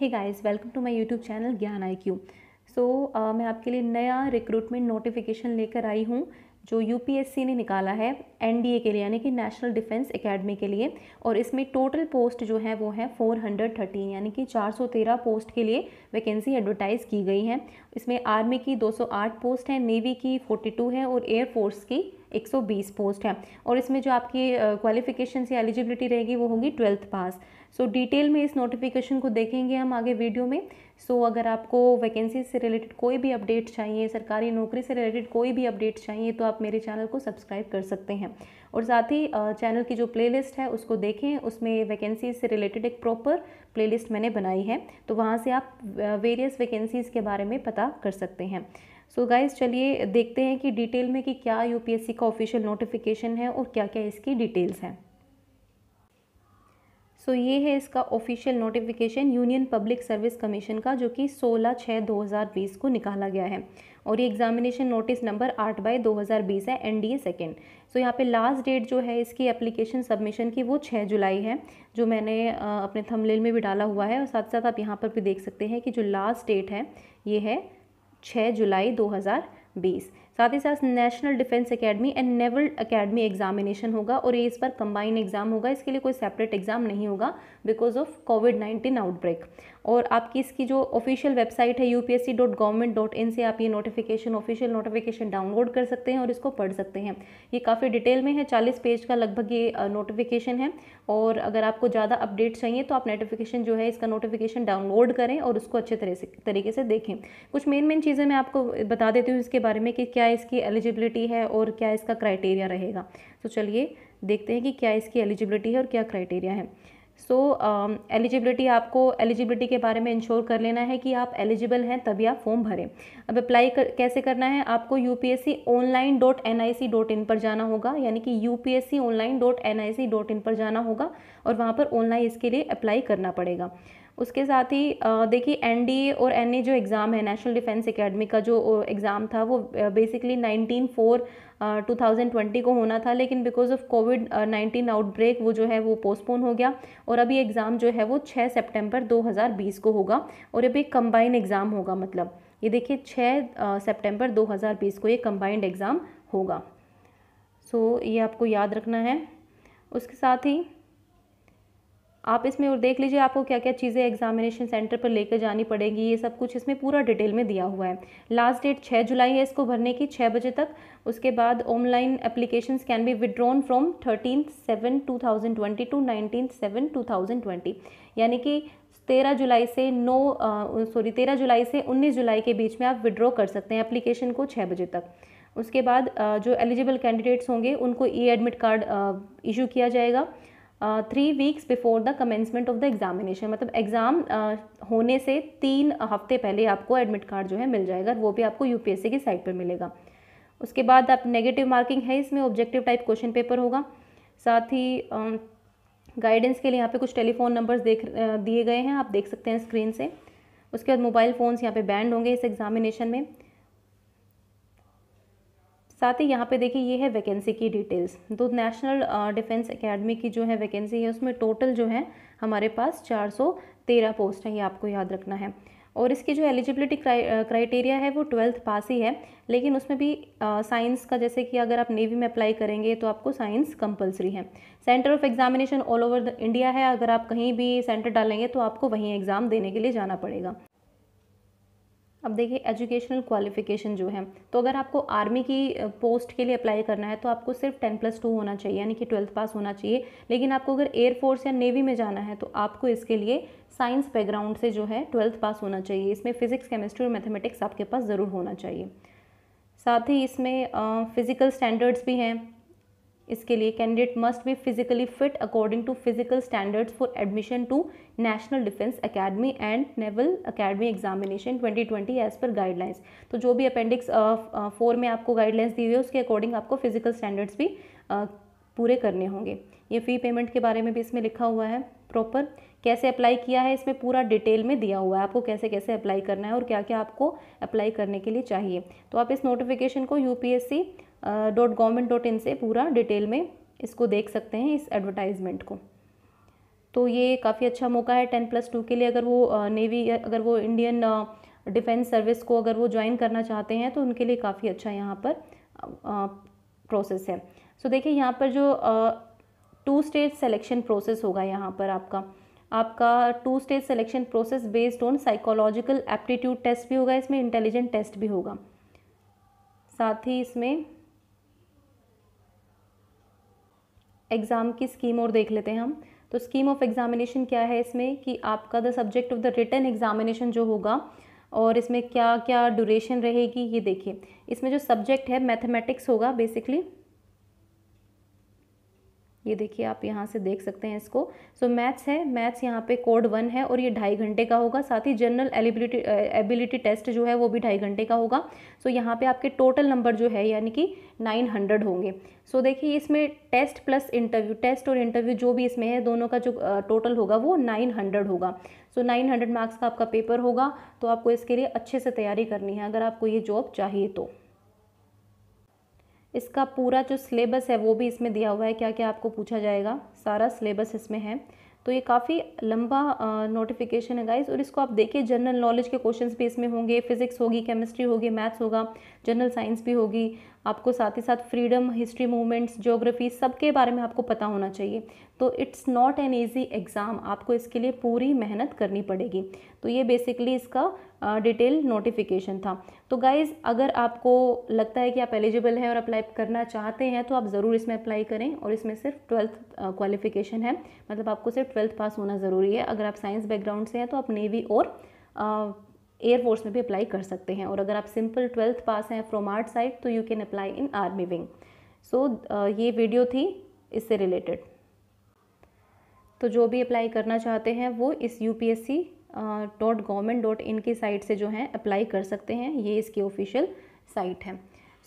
है guys welcome to my YouTube channel Gyan I Q सो मैं आपके लिए नया रिक्रूटमेंट नोटिफिकेशन लेकर आई हूँ जो यूपीएससी ने निकाला है एन के लिए यानी कि नेशनल डिफेंस एकेडमी के लिए और इसमें टोटल पोस्ट जो है वो है 413 यानी कि चार पोस्ट के लिए वैकेंसी एडवर्टाइज़ की गई है इसमें आर्मी की 208 पोस्ट हैं नेवी की 42 है और एयरफोर्स की 120 पोस्ट है और इसमें जो आपकी क्वालिफिकेशन या एलिजिबिलिटी रहेगी वो होगी twelfth pass so so, detail में इस नोटिफिकेशन को देखेंगे हम आगे वीडियो में सो so, अगर आपको वैकेंसी से रिलेटेड कोई भी अपडेट चाहिए सरकारी नौकरी से रिलेटेड कोई भी अपडेट चाहिए तो आप मेरे चैनल को सब्सक्राइब कर सकते हैं और साथ ही चैनल की जो प्लेलिस्ट है उसको देखें उसमें वैकेंसीज से रिलेटेड एक प्रॉपर प्लेलिस्ट मैंने बनाई है तो वहाँ से आप वेरियस वैकेंसीज़ के बारे में पता कर सकते हैं सो so गाइज चलिए देखते हैं कि डिटेल में कि क्या यूपीएससी का ऑफिशियल नोटिफिकेशन है और क्या क्या इसकी डिटेल्स हैं सो ये है इसका official notification union public service commission का जो कि 16 छः 2020 को निकाला गया है और ये एग्जामिनेशन नोटिस नंबर आठ बाई दो हज़ार बीस है N D A second so यहाँ पे लास्ट डेट जो है इसकी एप्लीकेशन सबमिशन की वो छः जुलाई है जो मैंने अपने थंबनेल में भी डाला हुआ है और साथ साथ आप यहाँ पर भी देख सकते हैं कि जो लास्ट डेट है ये है छः जुलाई दो हज़ार बीस साथ ही साथ national defence academy and naval academy examination होगा और ये इस पर कंबाइन एग्जाम होगा इसके लिए कोई सेपरेट एग्जाम नहीं होगा because of Covid nineteen outbreak और आपकी इसकी जो ऑफिशियल वेबसाइट है यू से आप ये नोटिफिकेशन ऑफिशियल नोटिफिकेशन डाउनलोड कर सकते हैं और इसको पढ़ सकते हैं ये काफ़ी डिटेल में है चालीस पेज का लगभग ये नोटिफिकेशन है और अगर आपको ज़्यादा अपडेट चाहिए तो आप नोटिफिकेशन जो है इसका नोटिफिकेशन डाउनलोड करें और उसको अच्छे तरह से तरीके से देखें कुछ मेन मेन चीज़ें मैं आपको बता देती हूँ इसके बारे में कि क्या क्या इसकी एलिजिबिलिटी है और क्या इसका क्राइटेरिया रहेगा तो चलिए देखते हैं कि क्या इसकी एलिजिबिलिटी है और क्या क्राइटेरिया है so so, eligibility um, uh, आपको एलिजिबिलिटी के बारे में इंश्योर कर लेना है कि आप एलिजिबल हैं तभी आप फॉर्म भरें अब अप्लाई कर, कैसे करना है आपको U online dot N I C dot in पर जाना होगा यानी कि U online dot N I C dot in पर जाना होगा और वहाँ पर ऑनलाइन इसके लिए अप्लाई करना पड़ेगा उसके साथ ही देखिए एनडीए और एनए जो एग्ज़ाम है नेशनल डिफेंस एकेडमी का जो एग्ज़ाम था वो basically nineteen four two thousand twenty को होना था लेकिन because of Covid nineteen outbreak वो जो है वो पोस्टपोन हो गया और अभी एग्ज़ाम जो है वो छः सेप्टेम्बर दो हज़ार बीस को होगा और अभी कम्बाइंड एग्ज़ाम होगा मतलब ये देखिए छः सेप्टेम्बर दो हज़ार बीस को ये कम्बाइंड एग्ज़ाम होगा सो so, ये आपको याद रखना है उसके साथ ही आप इसमें और देख लीजिए आपको क्या क्या चीज़ें एग्जामिनेशन सेंटर पर लेकर जानी पड़ेगी ये सब कुछ इसमें पूरा डिटेल में दिया हुआ है लास्ट डेट छः जुलाई है इसको भरने की छः बजे तक उसके बाद online application can be withdrawn from thirteen seven two thousand twenty to nineteen seven two thousand twenty यानी कि तेरह जुलाई से नौ सॉरी तेरह जुलाई से उन्नीस जुलाई के बीच में आप विड्रॉ कर सकते हैं एप्लीकेशन को छः बजे तक उसके बाद जो एलिजिबल कैंडिडेट्स होंगे उनको ई एडमिट कार्ड इशू किया जाएगा three weeks before the commencement of the examination मतलब एग्ज़ाम uh, होने से तीन हफ्ते पहले आपको एडमिट कार्ड जो है मिल जाएगा वो भी आपको यूपीएससी की साइट पर मिलेगा उसके बाद आप नेगेटिव मार्किंग है इसमें ऑब्जेक्टिव टाइप क्वेश्चन पेपर होगा साथ ही गाइडेंस um, के लिए यहाँ पे कुछ टेलीफोन नंबर्स देख uh, दिए गए हैं आप देख सकते हैं स्क्रीन से उसके बाद मोबाइल फ़ोन्स यहाँ पे बैंड होंगे इस एग्जामिनेशन में साथ ही यहाँ पे देखिए ये है वैकेंसी की डिटेल्स तो नेशनल डिफेंस एकेडमी की जो है वैकेंसी है उसमें टोटल जो है हमारे पास 413 पोस्ट हैं ये आपको याद रखना है और इसकी जो एलिजिबिलिटी क्राइटेरिया uh, है वो ट्वेल्थ पास ही है लेकिन उसमें भी साइंस uh, का जैसे कि अगर आप नेवी में अप्लाई करेंगे तो आपको साइंस कंपलसरी है centre of examination all over the India है अगर आप कहीं भी सेंटर डालेंगे तो आपको वहीं एग्ज़ाम देने के लिए जाना पड़ेगा अब देखिए एजुकेशनल क्वालिफिकेशन जो है तो अगर आपको आर्मी की पोस्ट के लिए अप्लाई करना है तो आपको सिर्फ टेन प्लस टू होना चाहिए यानी कि ट्वेल्थ पास होना चाहिए लेकिन आपको अगर एयरफोर्स या नेवी में जाना है तो आपको इसके लिए साइंस बैकग्राउंड से जो है ट्वेल्थ पास होना चाहिए इसमें फ़िज़िक्स केमिस्ट्री और मैथमेटिक्स आपके पास ज़रूर होना चाहिए साथ ही इसमें फ़िज़िकल स्टैंडर्ड्स भी हैं इसके लिए candidate must be physically fit according to physical standards for admission to national defence academy and naval academy examination 2020 as पर गाइडलाइंस तो जो भी अपेंडिक्स फोर में आपको गाइडलाइंस दी हुई है उसके अकॉर्डिंग आपको फिजिकल स्टैंडर्ड्स भी पूरे करने होंगे ये फ़ी पेमेंट के बारे में भी इसमें लिखा हुआ है प्रॉपर कैसे अप्लाई किया है इसमें पूरा डिटेल में दिया हुआ है आपको कैसे कैसे अप्लाई करना है और क्या क्या आपको अप्लाई करने के लिए चाहिए तो आप इस नोटिफिकेशन को UPSC dot government dot in से पूरा डिटेल में इसको देख सकते हैं इस एडवर्टाइजमेंट को तो ये काफ़ी अच्छा मौका है टेन प्लस टू के लिए अगर वो नेवी अगर वो इंडियन डिफेंस सर्विस को अगर वो ज्वाइन करना चाहते हैं तो उनके लिए काफ़ी अच्छा यहाँ पर प्रोसेस है सो देखिए यहाँ पर जो टू स्टेज सेलेक्शन प्रोसेस होगा यहाँ पर आपका आपका two stage selection process based on psychological aptitude test भी होगा इसमें इंटेलिजेंट टेस्ट भी होगा साथ ही इसमें एग्ज़ाम की स्कीम और देख लेते हैं हम तो स्कीम ऑफ एग्ज़ामिनेशन क्या है इसमें कि आपका the subject of the written examination जो होगा और इसमें क्या क्या ड्यूरेशन रहेगी ये देखिए इसमें जो सब्जेक्ट है मैथमेटिक्स होगा बेसिकली ये देखिए आप यहाँ से देख सकते हैं इसको सो so, मैथ्स है मैथ्स यहाँ पे कोड वन है और ये ढाई घंटे का होगा साथ ही जनरल एलिबिलिटी एबिलिटी टेस्ट जो है वो भी ढाई घंटे का होगा सो so, यहाँ पे आपके टोटल नंबर जो है यानी कि नाइन हंड्रेड होंगे सो so, देखिए इसमें टेस्ट प्लस इंटरव्यू टेस्ट और इंटरव्यू जो भी इसमें है दोनों का जो टोटल होगा वो नाइन हंड्रेड होगा सो नाइन हंड्रेड मार्क्स का आपका पेपर होगा तो आपको इसके लिए अच्छे से तैयारी करनी है अगर आपको ये जॉब चाहिए तो इसका पूरा जो सिलेबस है वो भी इसमें दिया हुआ है क्या क्या आपको पूछा जाएगा सारा सिलेबस इसमें है तो ये काफ़ी लंबा नोटिफिकेशन है गाइज और इसको आप देखिए जनरल नॉलेज के क्वेश्चंस भी इसमें होंगे फिजिक्स होगी केमिस्ट्री होगी मैथ्स होगा जनरल साइंस भी होगी आपको साथ ही साथ फ्रीडम हिस्ट्री मूवमेंट्स जोग्राफी सब के बारे में आपको पता होना चाहिए तो it's not an easy exam आपको इसके लिए पूरी मेहनत करनी पड़ेगी तो ये बेसिकली इसका डिटेल नोटिफिकेशन था तो गाइज़ अगर आपको लगता है कि आप एलिजिबल हैं और अप्लाई करना चाहते हैं तो आप ज़रूर इसमें अप्लाई करें और इसमें सिर्फ ट्वेल्थ क्वालिफिकेशन है मतलब आपको सिर्फ ट्वेल्थ पास होना ज़रूरी है अगर आप साइंस बैकग्राउंड से हैं तो आप नेवी और एयरफोर्स में भी अप्लाई कर सकते हैं और अगर आप सिंपल ट्वेल्थ पास हैं फ्रॉम आर्ट साइड तो you can apply in army wing so ये वीडियो थी इससे रिलेटेड तो जो भी अप्लाई करना चाहते हैं वो इस U P S C dot government dot in की साइट से जो है अप्लाई कर सकते हैं ये इसकी ऑफिशियल साइट है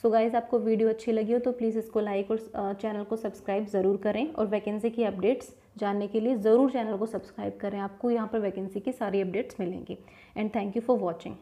सो so गाइज़ आपको वीडियो अच्छी लगी हो तो प्लीज़ इसको लाइक और चैनल को सब्सक्राइब ज़रूर करें और वैकेंसी की अपडेट्स जानने के लिए ज़रूर चैनल को सब्सक्राइब करें आपको यहाँ पर वैकेंसी की सारी अपडेट्स मिलेंगी and thank you for watching